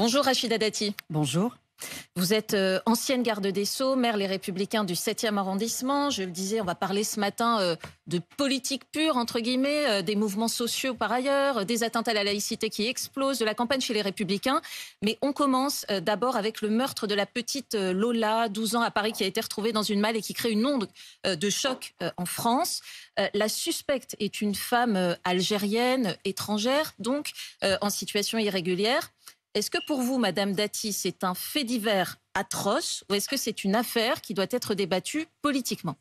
Bonjour Rachida Dati. Bonjour. Vous êtes euh, ancienne garde des Sceaux, maire Les Républicains du 7e arrondissement. Je le disais, on va parler ce matin euh, de politique pure, entre guillemets, euh, des mouvements sociaux par ailleurs, des atteintes à la laïcité qui explosent, de la campagne chez les Républicains. Mais on commence d'abord avec le meurtre de la petite Lola, 12 ans à Paris, qui a été retrouvée dans une malle et qui crée une onde de choc en France. La suspecte est une femme algérienne, étrangère, donc en situation irrégulière. Est-ce que pour vous, Madame Dati, c'est un fait divers atroce ou est-ce que c'est une affaire qui doit être débattue politiquement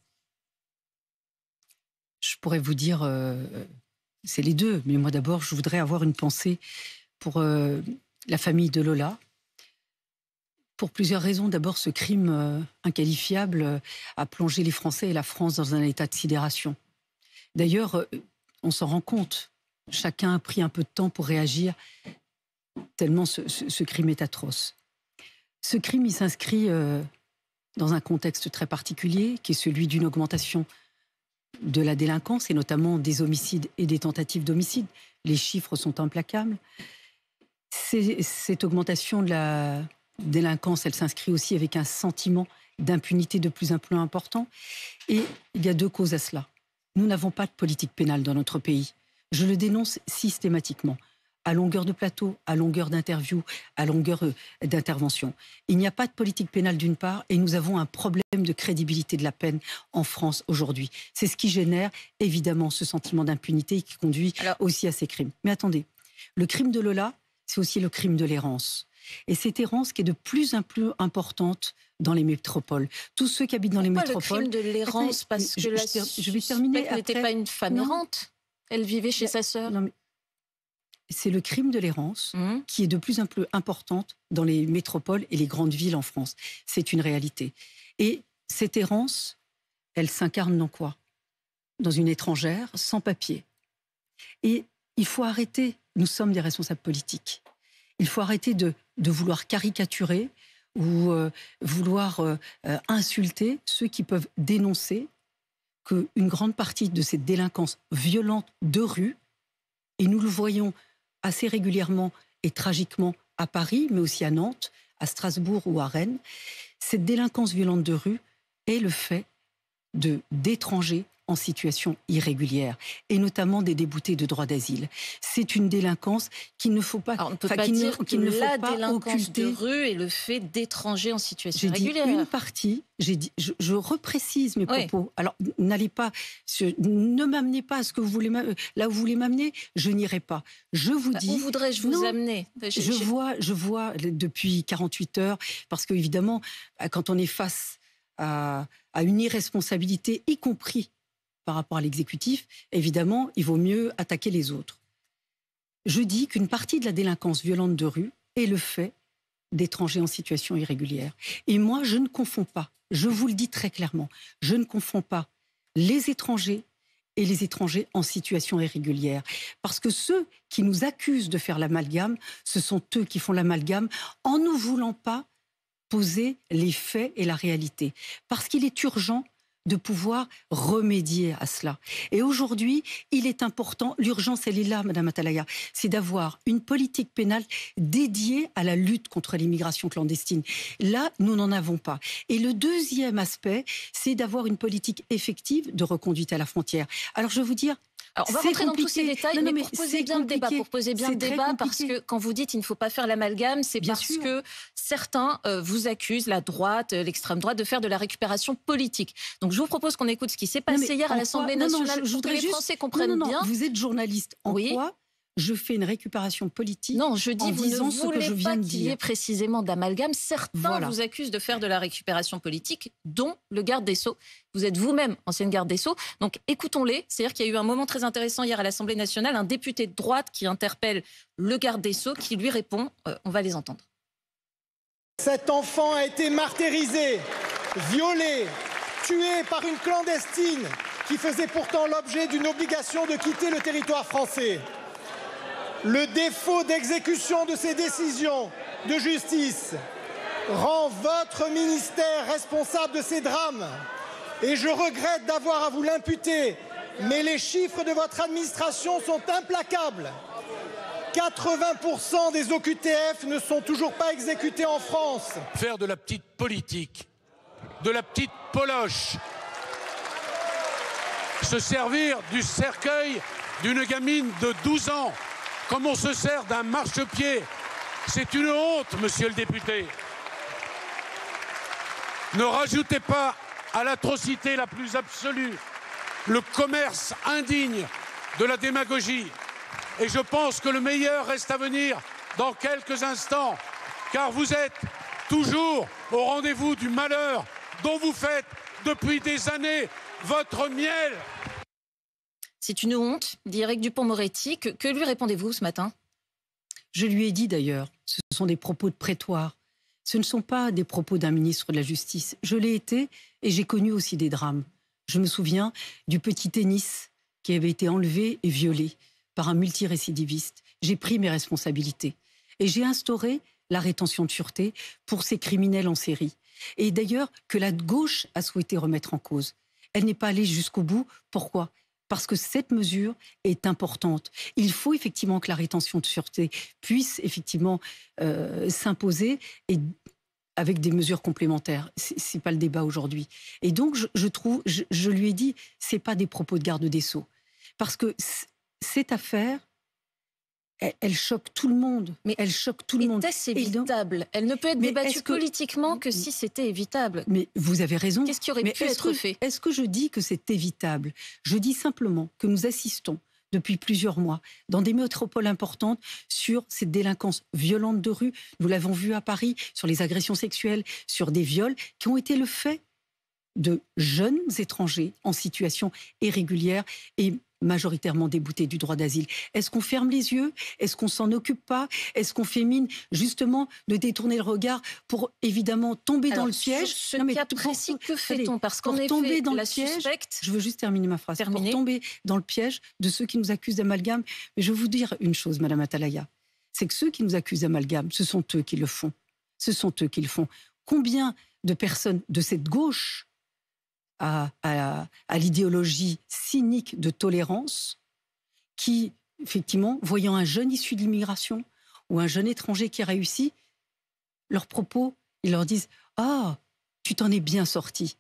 Je pourrais vous dire, euh, c'est les deux, mais moi d'abord, je voudrais avoir une pensée pour euh, la famille de Lola. Pour plusieurs raisons. D'abord, ce crime euh, inqualifiable a plongé les Français et la France dans un état de sidération. D'ailleurs, on s'en rend compte. Chacun a pris un peu de temps pour réagir tellement ce, crime est atroce. Ce crime, il s'inscrit euh, dans un contexte très particulier, qui est celui d'une augmentation de la délinquance, et notamment des homicides et des tentatives d'homicide. Les chiffres sont implacables. Cette augmentation de la délinquance, elle s'inscrit aussi avec un sentiment d'impunité de plus en plus important. Et il y a deux causes à cela. Nous n'avons pas de politique pénale dans notre pays. Je le dénonce systématiquement à longueur de plateau, à longueur d'interview, à longueur euh, d'intervention. Il n'y a pas de politique pénale d'une part et nous avons un problème de crédibilité de la peine en France aujourd'hui. C'est ce qui génère évidemment ce sentiment d'impunité qui conduit aussi à ces crimes. Mais attendez, le crime de Lola, c'est aussi le crime de l'errance. Et cette errance qui est de plus en plus importante dans les métropoles. Tous ceux qui habitent dans les métropoles. Le crime de l'errance parce que je, la je vais terminer. n'était pas une femme errante. Elle vivait chez sa sœur c'est le crime de l'errance mmh. qui est de plus en plus importante dans les métropoles et les grandes villes en France. C'est une réalité. Et cette errance, elle s'incarne dans quoi Dans une étrangère sans papier. Et il faut arrêter, nous sommes des responsables politiques, il faut arrêter de, vouloir caricaturer ou euh, vouloir euh, insulter ceux qui peuvent dénoncer qu'une grande partie de cette délinquance violente de rue, et nous le voyons assez régulièrement et tragiquement à Paris, mais aussi à Nantes, à Strasbourg ou à Rennes, cette délinquance violente de rue est le fait d'étrangers en situation irrégulière, et notamment des déboutés de droit d'asile. C'est une délinquance qu'il ne faut pas, Alors, ne peut pas ne, que la délinquance de rue et le fait d'étrangers en situation irrégulière. Dit une partie. J'ai dit, je, reprécise mes propos. Alors n'allez pas, ne m'amenez pas à ce que vous voulez, là où vous voulez m'amener, je n'irai pas. Je vous bah, dis. Où voudrais-je vous amener je, vois, je vois depuis 48 heures, parce que évidemment, euh, quand on est face à une irresponsabilité, y compris par rapport à l'exécutif, évidemment, il vaut mieux attaquer les autres. Je dis qu'une partie de la délinquance violente de rue est le fait d'étrangers en situation irrégulière. Et moi, je ne confonds pas, je vous le dis très clairement, je ne confonds pas les étrangers et les étrangers en situation irrégulière. Parce que ceux qui nous accusent de faire l'amalgame, ce sont eux qui font l'amalgame en ne voulant pas poser les faits et la réalité. Parce qu'il est urgent de pouvoir remédier à cela. Et aujourd'hui, il est important, l'urgence, elle est là, Madame Atalaya, c'est d'avoir une politique pénale dédiée à la lutte contre l'immigration clandestine. Là, nous n'en avons pas. Et le deuxième aspect, c'est d'avoir une politique effective de reconduite à la frontière. Alors, je vais vous dire, alors, on va rentrer dans tous ces détails, mais, pour poser bien le débat, parce que quand vous dites il ne faut pas faire l'amalgame, c'est parce que certains euh, vous accusent, la droite, euh, l'extrême droite, de faire de la récupération politique. Donc je vous propose qu'on écoute ce qui s'est passé hier à l'Assemblée nationale. je, voudrais que les Français comprennent bien. Vous êtes journaliste. En oui. quoi je fais une récupération politique. Non, je dis en vous ne ce que je viens de dire. précisément d'amalgame. Certains vous accusent de faire de la récupération politique, dont le garde des Sceaux. Vous êtes vous-même ancienne garde des Sceaux. Donc écoutons-les. C'est-à-dire qu'il y a eu un moment très intéressant hier à l'Assemblée nationale, un député de droite qui interpelle le garde des Sceaux, qui lui répond. Euh, on va les entendre. Cet enfant a été martyrisé, violé, tué par une clandestine qui faisait pourtant l'objet d'une obligation de quitter le territoire français. Le défaut d'exécution de ces décisions de justice rend votre ministère responsable de ces drames. Et je regrette d'avoir à vous l'imputer, mais les chiffres de votre administration sont implacables. 80% des OQTF ne sont toujours pas exécutés en France. Faire de la petite politique, de la petite poloche, se servir du cercueil d'une gamine de 12 ans comme on se sert d'un marchepied. C'est une honte, monsieur le député. Ne rajoutez pas à l'atrocité la plus absolue le commerce indigne de la démagogie. Et je pense que le meilleur reste à venir dans quelques instants, car vous êtes toujours au rendez-vous du malheur dont vous faites depuis des années votre miel. C'est une honte, dit Eric Dupont-Moretti. Que, que lui répondez-vous ce matin Je lui ai dit d'ailleurs, ce sont des propos de prétoire. Ce ne sont pas des propos d'un ministre de la Justice. Je l'ai été et j'ai connu aussi des drames. Je me souviens du petit tennis qui avait été enlevé et violé par un multirécidiviste. J'ai pris mes responsabilités et j'ai instauré la rétention de sûreté pour ces criminels en série. Et d'ailleurs, que la gauche a souhaité remettre en cause. Elle n'est pas allée jusqu'au bout. Pourquoi parce que cette mesure est importante. Il faut effectivement que la rétention de sûreté puisse effectivement euh, s'imposer et avec des mesures complémentaires. C'est pas le débat aujourd'hui. Et donc, je, trouve, lui ai dit, ce c'est pas des propos de garde des sceaux, parce que cette affaire elle, choque tout le monde. Mais elle choque tout le monde. Est-ce évitable Elle ne peut être débattue politiquement que mmh. si c'était évitable. Mais vous avez raison. Qu'est-ce qui aurait pu être fait Est-ce que je dis que c'est évitable Je dis simplement que nous assistons depuis plusieurs mois dans des métropoles importantes sur cette délinquance violente de rue. Nous l'avons vu à Paris sur les agressions sexuelles, sur des viols qui ont été le fait de jeunes étrangers en situation irrégulière et majoritairement déboutés du droit d'asile. Est-ce qu'on ferme les yeux Est-ce qu'on s'en occupe pas Est-ce qu'on mine, justement de détourner le regard pour évidemment tomber dans le piège mais précis, que fait-on Parce qu'on est dans le piège. Je veux juste terminer ma phrase. Pour tomber dans le piège de ceux qui nous accusent d'amalgame. Mais je vais vous dire une chose, Madame Atalaya, c'est que ceux qui nous accusent d'amalgame, ce sont eux qui le font. Ce sont eux qui le font. Combien de personnes de cette gauche à, l'idéologie cynique de tolérance qui, effectivement, voyant un jeune issu de l'immigration ou un jeune étranger qui a réussi, leurs propos, ils leur disent Ah, tu t'en es bien sorti.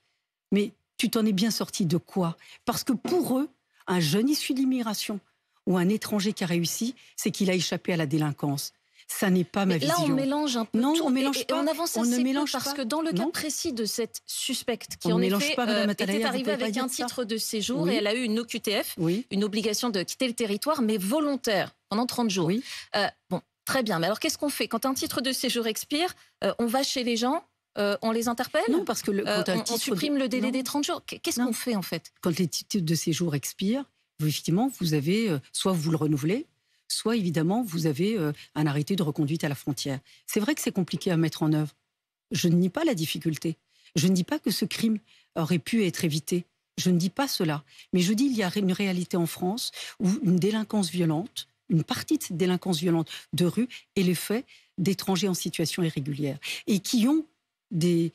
Mais tu t'en es bien sorti de quoi Parce que pour eux, un jeune issu de l'immigration ou un étranger qui a réussi, c'est qu'il a échappé à la délinquance ça n'est pas ma Là, on mélange un peu. Non, tout. on mélange pas. on avance on assez ne mélange parce que dans le cas précis de cette suspecte qui on en effet, euh, était arrivée avec un titre de séjour et elle a eu une OQTF, une obligation de quitter le territoire, mais volontaire pendant 30 jours. Oui. Euh, bon, très bien. Mais alors, qu'est-ce qu'on fait quand un titre de séjour expire euh, On va chez les gens, on les interpelle Non, parce que le, quand on, supprime le délai des 30 jours. Qu'est-ce qu'on fait en fait Quand les titres de séjour expirent, effectivement, vous avez soit vous le renouvelez, soit évidemment vous avez euh, un arrêté de reconduite à la frontière. C'est vrai que c'est compliqué à mettre en œuvre. Je ne nie pas la difficulté. Je ne dis pas que ce crime aurait pu être évité. Je ne dis pas cela. Mais je dis il y a une réalité en France où une délinquance violente, une partie de cette délinquance violente de rue est l'effet d'étrangers en situation irrégulière et qui ont des,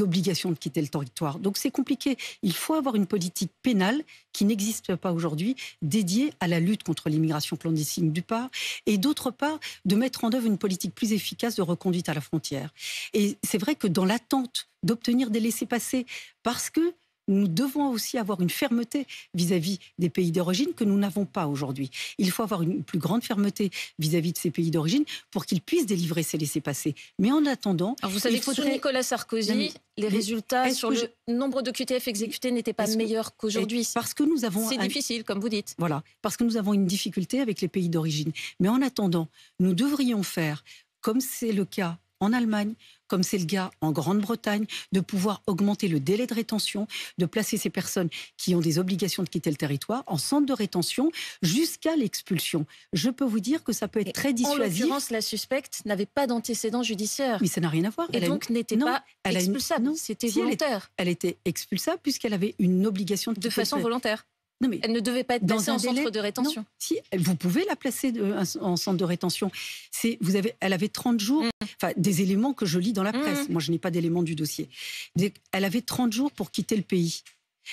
obligations de quitter le territoire. Donc c'est compliqué. Il faut avoir une politique pénale qui n'existe pas aujourd'hui, dédiée à la lutte contre l'immigration clandestine d'une part, et d'autre part, de mettre en œuvre une politique plus efficace de reconduite à la frontière. Et c'est vrai que dans l'attente d'obtenir des laissés-passer, parce que nous devons aussi avoir une fermeté vis-à-vis des pays d'origine que nous n'avons pas aujourd'hui. Il faut avoir une plus grande fermeté vis-à-vis de ces pays d'origine pour qu'ils puissent délivrer ces laissés-passer. Mais en attendant, vous savez que sous Nicolas Sarkozy, les résultats sur le nombre de QTF exécutés n'étaient pas meilleurs qu'aujourd'hui. parce que nous avons c'est difficile, comme vous dites. Voilà, parce que nous avons une difficulté avec les pays d'origine. Mais en attendant, nous devrions faire comme c'est le cas en Allemagne, comme c'est le cas en Grande-Bretagne, de pouvoir augmenter le délai de rétention, de placer ces personnes qui ont des obligations de quitter le territoire en centre de rétention jusqu'à l'expulsion. Je peux vous dire que ça peut être très dissuasif. En l'occurrence, la suspecte n'avait pas d'antécédent judiciaire. Mais ça n'a rien à voir. Et donc n'était pas expulsable. C'était volontaire. Elle, était expulsable puisqu'elle avait une obligation de, quitter de façon volontaire elle ne devait pas être placée en centre de rétention. si, vous pouvez la placer en centre de rétention. C'est, vous avez, elle avait 30 jours, mm. enfin des éléments que je lis dans la mm. presse. Moi, je n'ai pas d'éléments du dossier. Elle avait 30 jours pour quitter le pays.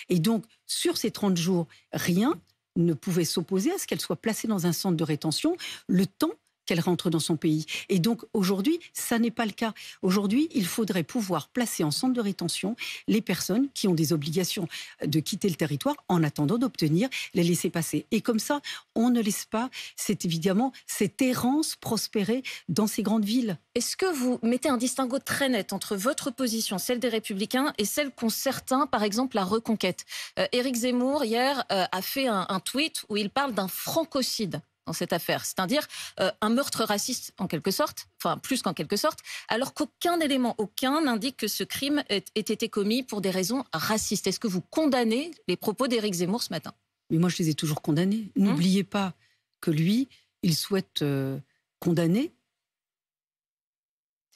Et donc, sur ces 30 jours, rien ne pouvait s'opposer à ce qu'elle soit placée dans un centre de rétention le temps qu'elle rentre dans son pays. Et donc aujourd'hui, ça n'est pas le cas. Aujourd'hui, il faudrait pouvoir placer en centre de rétention les personnes qui ont des obligations de quitter le territoire en attendant d'obtenir les laissés passer. Et comme ça, on ne laisse pas, c'est évidemment, cette errance prospérer dans ces grandes villes. Est-ce que vous mettez un distinguo très net entre votre position, celle des Républicains, et celle qu'ont certains, par exemple, la reconquête euh, Éric Zemmour, hier, euh, a fait un tweet où il parle d'un francocide dans cette affaire, c'est-à-dire euh, un meurtre raciste en quelque sorte, enfin plus qu'en quelque sorte, alors qu'aucun élément, aucun n'indique que ce crime ait, été commis pour des raisons racistes. Est-ce que vous condamnez les propos d'Éric Zemmour ce matin Mais moi, je les ai toujours condamnés. N'oubliez hum. pas que lui, il souhaite euh, condamner,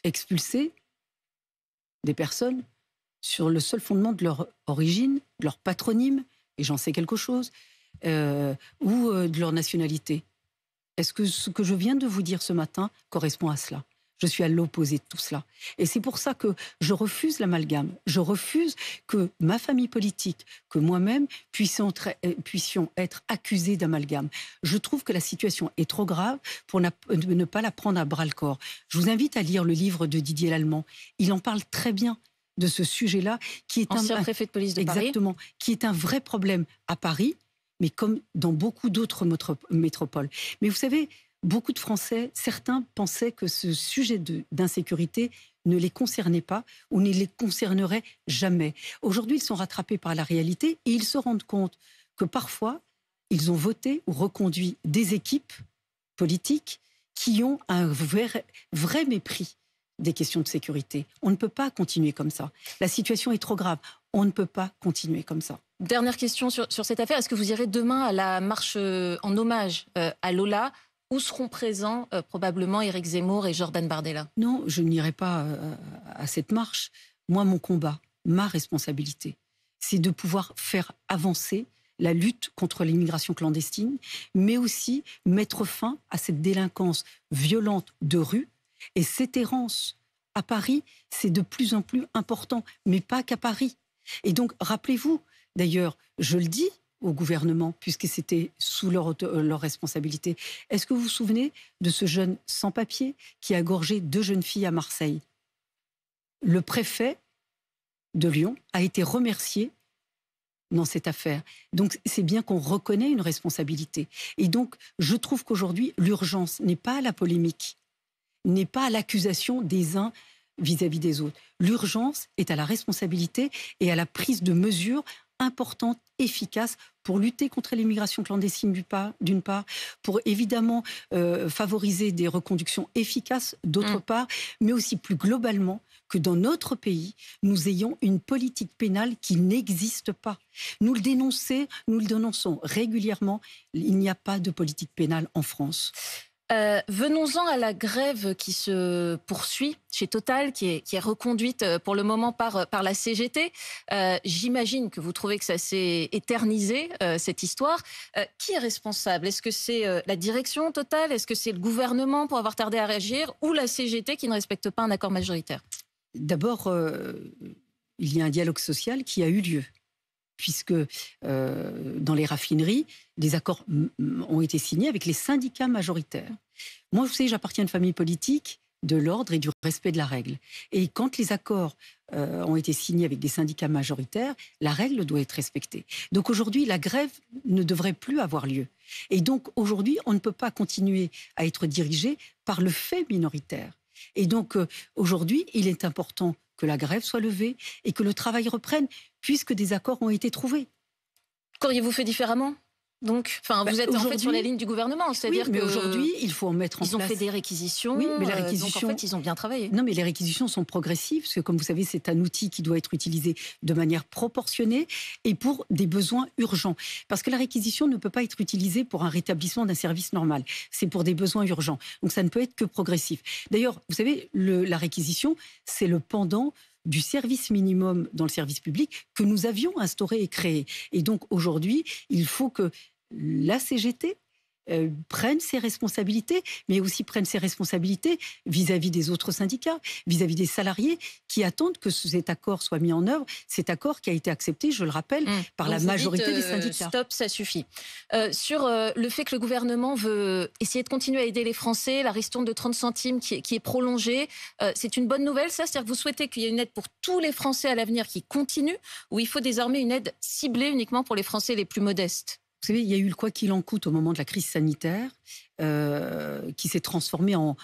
expulser des personnes sur le seul fondement de leur origine, de leur patronyme, et j'en sais quelque chose, euh, ou de leur nationalité. Est-ce que ce que je viens de vous dire ce matin correspond à cela je suis à l'opposé de tout cela. Et c'est pour ça que je refuse l'amalgame. Je refuse que ma famille politique, que moi-même, euh, puissions, être accusés d'amalgame. Je trouve que la situation est trop grave pour euh, ne pas la prendre à bras le corps. Je vous invite à lire le livre de Didier Lallemand. Il en parle très bien de ce sujet-là, qui est préfet de police exactement, qui est un vrai problème à Paris mais comme dans beaucoup d'autres métropoles. Mais vous savez, beaucoup de Français, certains pensaient que ce sujet d'insécurité ne les concernait pas ou ne les concernerait jamais. Aujourd'hui, ils sont rattrapés par la réalité et ils se rendent compte que parfois, ils ont voté ou reconduit des équipes politiques qui ont un vrai, vrai mépris des questions de sécurité. On ne peut pas continuer comme ça. La situation est trop grave. On ne peut pas continuer comme ça. Dernière question sur, cette affaire. Est-ce que vous irez demain à la marche euh, en hommage euh, à Lola où seront présents euh, probablement Éric Zemmour et Jordan Bardella Non, je n'irai pas à cette marche. Moi, mon combat, ma responsabilité, c'est de pouvoir faire avancer la lutte contre l'immigration clandestine, mais aussi mettre fin à cette délinquance violente de rue et cette errance à Paris, c'est de plus en plus important, mais pas qu'à Paris. Et donc, rappelez-vous, d'ailleurs, je le dis au gouvernement, puisque c'était sous leur, euh, responsabilité, est-ce que vous vous souvenez de ce jeune sans-papier qui a gorgé deux jeunes filles à Marseille Le préfet de Lyon a été remercié dans cette affaire. Donc c'est bien qu'on reconnaît une responsabilité. Et donc je trouve qu'aujourd'hui, l'urgence n'est pas la polémique, n'est pas à l'accusation des uns vis-à-vis des autres. L'urgence est à la responsabilité et à la prise de mesures importantes, efficaces pour lutter contre l'immigration clandestine d'une part, pour évidemment euh, favoriser des reconductions efficaces d'autre mm. part, mais aussi plus globalement que dans notre pays, nous ayons une politique pénale qui n'existe pas. Nous le dénonçons, nous le dénonçons régulièrement, il n'y a pas de politique pénale en France. Euh, venons-en à la grève qui se poursuit chez Total, qui est, qui est reconduite euh, pour le moment par, euh, la CGT. J'imagine que vous trouvez que ça s'est éternisé, cette histoire. qui est responsable Est-ce que c'est la direction Total Est-ce que c'est le gouvernement pour avoir tardé à réagir Ou la CGT qui ne respecte pas un accord majoritaire D'abord, il y a un dialogue social qui a eu lieu puisque euh, dans les raffineries, des accords ont été signés avec les syndicats majoritaires. Moi, vous savez, j'appartiens à une famille politique de l'ordre et du respect de la règle. Et quand les accords euh, ont été signés avec des syndicats majoritaires, la règle doit être respectée. Donc aujourd'hui, la grève ne devrait plus avoir lieu. Et donc aujourd'hui, on ne peut pas continuer à être dirigé par le fait minoritaire. Et donc euh, aujourd'hui, il est important que la grève soit levée et que le travail reprenne, puisque des accords ont été trouvés. Qu'auriez-vous fait différemment donc, enfin, vous bah, êtes en fait sur la ligne du gouvernement, c'est-à-dire oui, mais aujourd'hui, il faut en mettre en place. Ils ont fait des réquisitions. Oui, mais euh, la réquisition, donc en fait, ils ont bien travaillé. Non, mais les réquisitions sont progressives, parce que comme vous savez, c'est un outil qui doit être utilisé de manière proportionnée et pour des besoins urgents. Parce que la réquisition ne peut pas être utilisée pour un rétablissement d'un service normal. C'est pour des besoins urgents. Donc, ça ne peut être que progressif. D'ailleurs, vous savez, le, la réquisition, c'est le pendant du service minimum dans le service public que nous avions instauré et créé. Et donc aujourd'hui, il faut que la CGT euh, prenne ses responsabilités, mais aussi prenne ses responsabilités vis-à-vis des autres syndicats, vis-à-vis des salariés qui attendent que cet accord soit mis en œuvre, cet accord qui a été accepté, je le rappelle, mmh. par la majorité des euh, syndicats. Stop, ça suffit. Euh, sur le fait que le gouvernement veut essayer de continuer à aider les Français, la ristourne de 30 centimes qui qui est prolongée, c'est une bonne nouvelle, ça C'est-à-dire que vous souhaitez qu'il y ait une aide pour tous les Français à l'avenir qui continue, ou il faut désormais une aide ciblée uniquement pour les Français les plus modestes vous savez, il y a eu le quoi qu'il en coûte au moment de la crise sanitaire, euh, qui s'est transformé en,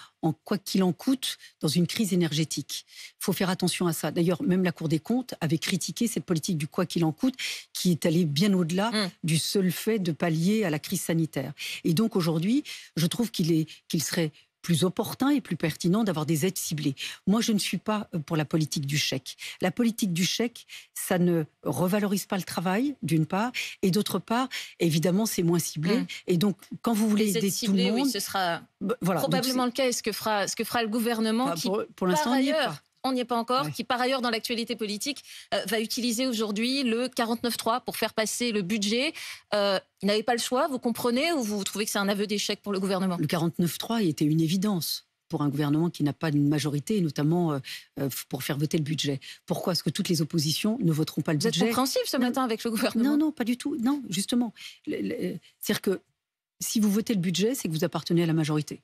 quoi qu'il en coûte dans une crise énergétique. Il faut faire attention à ça. D'ailleurs, même la Cour des comptes avait critiqué cette politique du quoi qu'il en coûte, qui est allée bien au-delà mmh. du seul fait de pallier à la crise sanitaire. Et donc aujourd'hui, je trouve qu'il serait plus opportun et plus pertinent d'avoir des aides ciblées. Moi, je ne suis pas euh, pour la politique du chèque. La politique du chèque, ça ne revalorise pas le travail, d'une part, et d'autre part, évidemment, c'est moins ciblé. Hum. Et donc, quand vous voulez aider tout le monde, oui, ce sera bah, probablement le cas. Et ce que fera, ce que fera le gouvernement bah, qui, pour, pour l'instant, par ailleurs, n'y est pas encore, qui par ailleurs dans l'actualité politique euh, va utiliser aujourd'hui le 49-3 pour faire passer le budget. Euh, il n'avait pas le choix, vous comprenez, ou vous trouvez que c'est un aveu d'échec pour le gouvernement Le 49-3 était une évidence pour un gouvernement qui n'a pas une majorité, notamment euh, euh, pour faire voter le budget. Pourquoi est ce que toutes les oppositions ne voteront pas le budget. Vous êtes ce matin avec le gouvernement Non, non, pas du tout. Non, justement. C'est-à-dire que si vous votez le budget, c'est que vous appartenez à la majorité.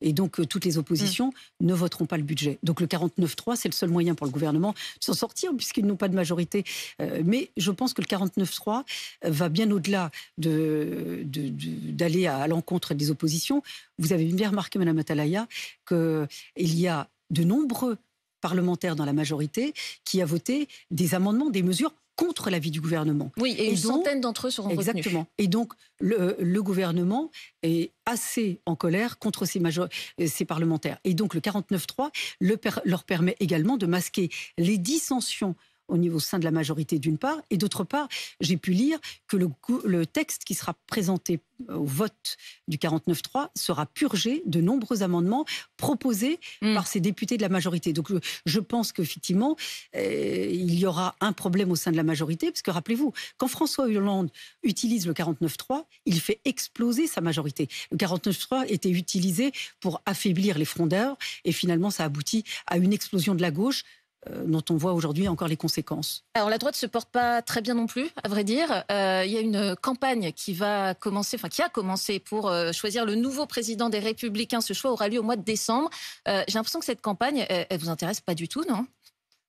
Et donc, euh, toutes les oppositions ne voteront pas le budget. Donc, le 49-3, c'est le seul moyen pour le gouvernement de s'en sortir, puisqu'ils n'ont pas de majorité. Euh, mais je pense que le 49-3 va bien au-delà d'aller à, l'encontre des oppositions. Vous avez bien remarqué, Madame Atalaya, qu'il y a de nombreux parlementaires dans la majorité qui a voté des amendements, des mesures contre l'avis du gouvernement. Oui, et, une centaine d'entre eux seront exactement. retenus. Exactement. Et donc, le, gouvernement est assez en colère contre ces euh, parlementaires. Et donc, le 49-3 le leur permet également de masquer les dissensions au niveau sein de la majorité d'une part, et d'autre part, j'ai pu lire que le, texte qui sera présenté euh, au vote du 49-3 sera purgé de nombreux amendements proposés mm. par ces députés de la majorité. Donc je, pense qu'effectivement, euh, il y aura un problème au sein de la majorité, parce que rappelez-vous, quand François Hollande utilise le 49-3, il fait exploser sa majorité. Le 49-3 était utilisé pour affaiblir les frondeurs, et finalement ça aboutit à une explosion de la gauche euh, dont on voit aujourd'hui encore les conséquences. Alors la droite ne se porte pas très bien non plus, à vrai dire. Euh, il y a une campagne qui va commencer, enfin qui a commencé pour euh, choisir le nouveau président des Républicains. Ce choix aura lieu au mois de décembre. J'ai l'impression que cette campagne, elle, ne vous intéresse pas du tout, non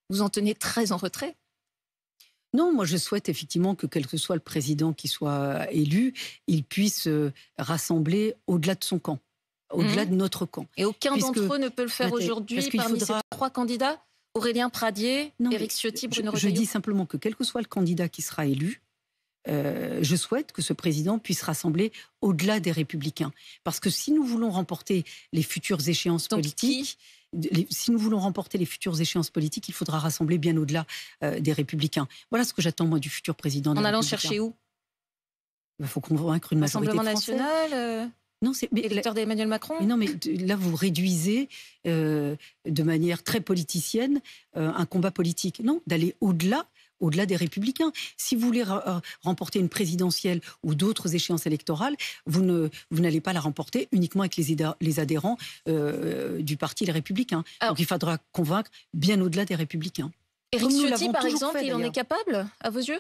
Vous en tenez très en retrait. Non, moi je souhaite effectivement que quel que soit le président qui soit élu, il puisse rassembler au-delà de son camp, au-delà mhm. de notre camp. Et aucun d'entre eux ne peut le faire aujourd'hui parmi ces trois candidats Aurélien Pradier, Éric Ciotti, Bruno je, je dis simplement que quel que soit le candidat qui sera élu, euh, je souhaite que ce président puisse rassembler au-delà des républicains. Parce que si nous voulons remporter les futures échéances politiques, si nous voulons remporter les futures échéances politiques, il faudra rassembler bien au-delà euh, des républicains. Voilà ce que j'attends, moi, du futur président. En allant chercher où Il faut bah, faut convaincre une majorité nationale euh, non, c'est d'Emmanuel Macron. Mais non, mais là vous réduisez euh, de manière très politicienne euh, un combat politique. Non, d'aller au-delà. Au-delà des républicains, si vous voulez euh, remporter une présidentielle ou d'autres échéances électorales, vous n'allez pas la remporter uniquement avec les, adhérents du parti les Républicains. Ah. Donc il faudra convaincre bien au-delà des républicains. Éric Ciotti, par exemple, il en est capable à vos yeux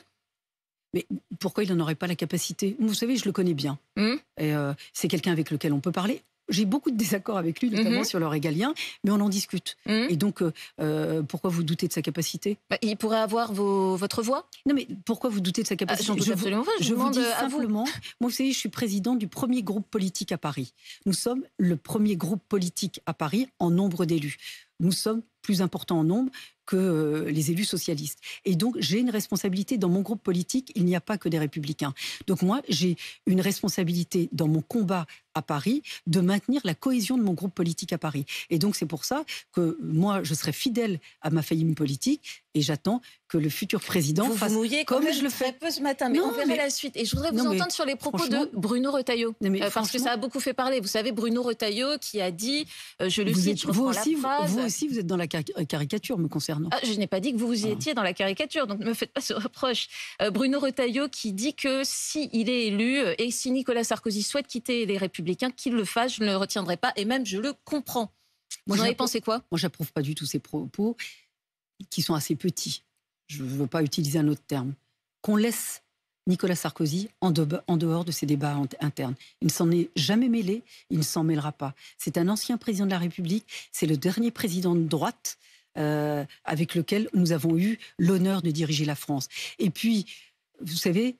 mais pourquoi il n'en aurait pas la capacité Vous savez, je le connais bien. Hmm euh, c'est quelqu'un avec lequel on peut parler. J'ai beaucoup de désaccords avec lui, notamment mhm. sur le régalien, mais on en discute. Hmm Et donc, euh, euh, pourquoi vous doutez de sa capacité bah, Il pourrait avoir votre voix Non, mais pourquoi vous doutez de sa ah, capacité je, vous, dis simplement, moi, vous savez, je suis président du premier groupe politique à Paris. Nous sommes le premier groupe politique à Paris en nombre d'élus. Nous sommes plus importants en nombre que euh, les élus socialistes. Et donc, j'ai une responsabilité dans mon groupe politique. Il n'y a pas que des républicains. Donc, moi, j'ai une responsabilité dans mon combat à Paris de maintenir la cohésion de mon groupe politique à Paris. Et donc, c'est pour ça que moi, je serai fidèle à ma faillite politique et j'attends que le futur président vous fasse mouillez comme je le fais peu ce matin, mais on verra la suite. Et je voudrais vous entendre sur les propos de Bruno Retailleau, euh, parce que ça a beaucoup fait parler. Vous savez, Bruno Retailleau qui a dit, euh, je le cite, vous, aussi, la vous, aussi, vous êtes dans la caricature me concerne ah, je n'ai pas dit que vous, vous y ah. étiez dans la caricature, donc ne me faites pas ce reproche. Euh, Bruno Retailleau qui dit que si il est élu euh, et si Nicolas Sarkozy souhaite quitter les Républicains, qu'il le fasse, je ne le retiendrai pas et même je le comprends. Vous en avez pensé quoi Moi, j'approuve pas du tout ces propos qui sont assez petits. Je ne veux pas utiliser un autre terme. Qu'on laisse Nicolas Sarkozy en, en, dehors de ces débats internes. Il ne s'en est jamais mêlé, il ne s'en mêlera pas. C'est un ancien président de la République, c'est le dernier président de droite euh, avec lequel nous avons eu l'honneur de diriger la France. Et puis, vous savez,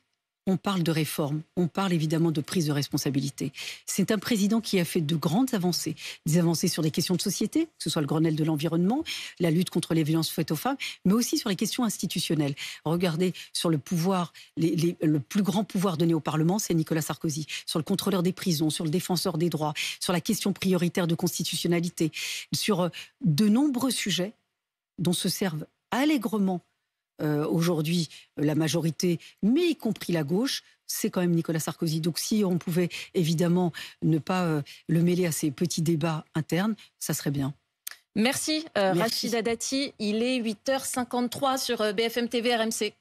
on parle de réforme, on parle évidemment de prise de responsabilité. C'est un président qui a fait de grandes avancées, des avancées sur des questions de société, que ce soit le Grenelle de l'environnement, la lutte contre les violences faites aux femmes, mais aussi sur les questions institutionnelles. Regardez sur le pouvoir, le plus grand pouvoir donné au Parlement, c'est Nicolas Sarkozy, sur le contrôleur des prisons, sur le défenseur des droits, sur la question prioritaire de constitutionnalité, sur euh, de nombreux sujets dont se servent allègrement euh, aujourd'hui la majorité, mais y compris la gauche, c'est quand même Nicolas Sarkozy. Donc si on pouvait évidemment ne pas euh, le mêler à ces petits débats internes, ça serait bien. Merci, Rachid euh, Merci. Rachida Dati. Il est 8h53 sur BFM TV RMC.